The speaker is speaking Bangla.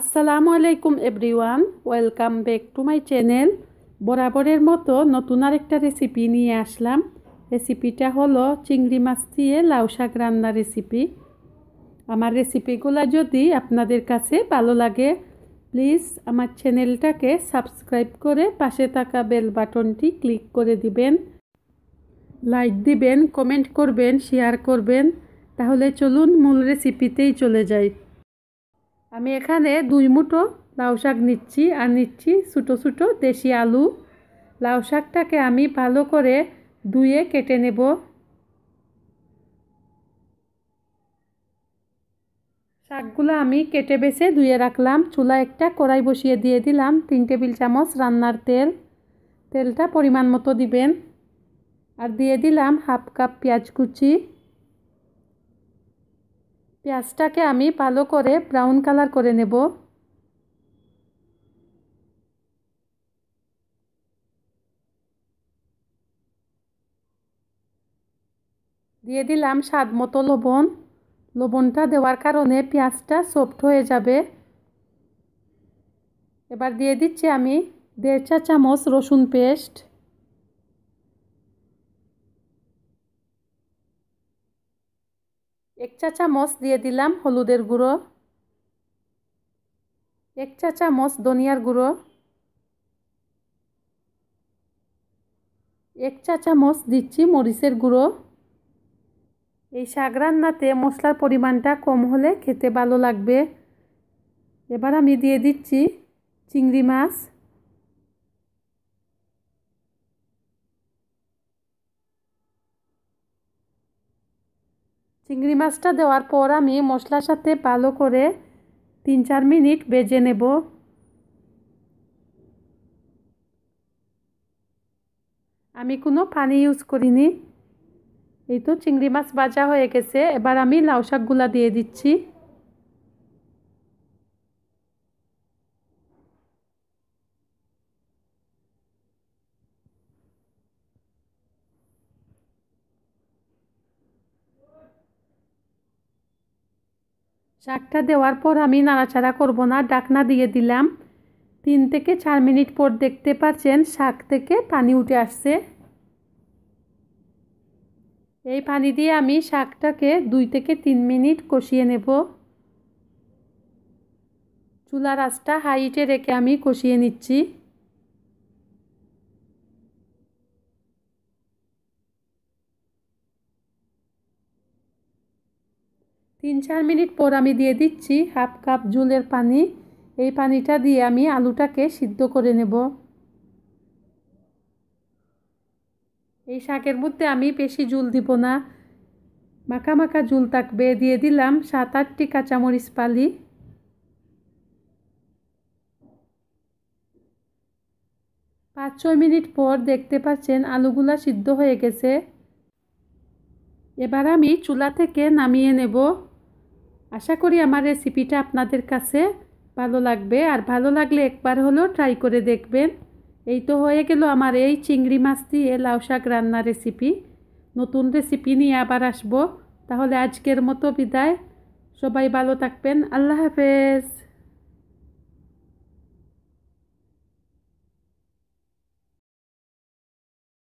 আসসালামু আলাইকুম everyone welcome back to my channel বরাবরের মতো নতুন আরেকটা রেসিপি নিয়ে আসলাম রেসিপিটা হলো চিংড়ি মাছ দিয়ে লাউ শাক রান্না রেসিপি আমার রেসিপিগুলো যদি আপনাদের কাছে ভালো লাগে প্লিজ আমার চ্যানেলটাকে সাবস্ক্রাইব করে পাশে থাকা বেল বাটনটি ক্লিক করে দিবেন লাইক দিবেন কমেন্ট করবেন শেয়ার করবেন তাহলে চলুন মূল রেসিপিতেই চলে যায় আমি এখানে দুই মুঠো লাউ শাক নিচ্ছি আর নিচ্ছি ছোটো ছোটো দেশি আলু লাউ শাকটাকে আমি ভালো করে ধুয়ে কেটে নেব শাকগুলো আমি কেটে বেছে ধুয়ে রাখলাম চুলা একটা কড়াই বসিয়ে দিয়ে দিলাম তিন টেবিল চামচ রান্নার তেল তেলটা পরিমাণ মতো দিবেন আর দিয়ে দিলাম হাফ কাপ পেঁয়াজ কুচি পেঁয়াজটাকে আমি ভালো করে ব্রাউন কালার করে নেব দিয়ে দিলাম স্বাদ মতো লবণ লবণটা দেওয়ার কারণে পেঁয়াজটা সফট হয়ে যাবে এবার দিয়ে দিচ্ছি আমি দেড় চা চামচ রসুন পেস্ট এক চা চামচ দিয়ে দিলাম হলুদের গুঁড়ো এক চা চামচ ধনিয়ার গুঁড়ো এক চা চামচ দিচ্ছি মরিচের গুঁড়ো এই শাক রান্নাতে মশলার পরিমাণটা কম হলে খেতে ভালো লাগবে এবার আমি দিয়ে দিচ্ছি চিংড়ি মাছ চিংড়ি মাছটা দেওয়ার পর আমি মশলার সাথে ভালো করে তিন চার মিনিট বেজে নেব আমি কোনো পানি ইউজ করিনি এই তো চিংড়ি মাছ ভাজা হয়ে গেছে এবার আমি লাউ শাকগুলা দিয়ে দিচ্ছি শাকটা দেওয়ার পর আমি নাড়াচাড়া করব না ডাকনা দিয়ে দিলাম তিন থেকে চার মিনিট পর দেখতে পাচ্ছেন শাক থেকে পানি উঠে আসছে এই পানি দিয়ে আমি শাকটাকে দুই থেকে তিন মিনিট কষিয়ে নেব চুলার রাস্তা হাইটে রেখে আমি কষিয়ে নিচ্ছি তিন চার মিনিট পর আমি দিয়ে দিচ্ছি হাফ কাপ জুলের পানি এই পানিটা দিয়ে আমি আলুটাকে সিদ্ধ করে নেব এই শাকের মধ্যে আমি বেশি জুল দিব না মাখা মাখা জুল থাকবে দিয়ে দিলাম সাত আটটি কাঁচামরিচ পালি পাঁচ ছয় মিনিট পর দেখতে পাচ্ছেন আলুগুলা সিদ্ধ হয়ে গেছে এবার আমি চুলা থেকে নামিয়ে নেব আশা করি আমার রেসিপিটা আপনাদের কাছে ভালো লাগবে আর ভালো লাগলে একবার হলেও ট্রাই করে দেখবেন এই তো হয়ে গেল আমার এই চিংড়ি মাছ দিয়ে লাউ শাক রান্না রেসিপি নতুন রেসিপি নিয়ে আবার আসবো তাহলে আজকের মতো বিদায় সবাই ভালো থাকবেন আল্লাহ হাফেজ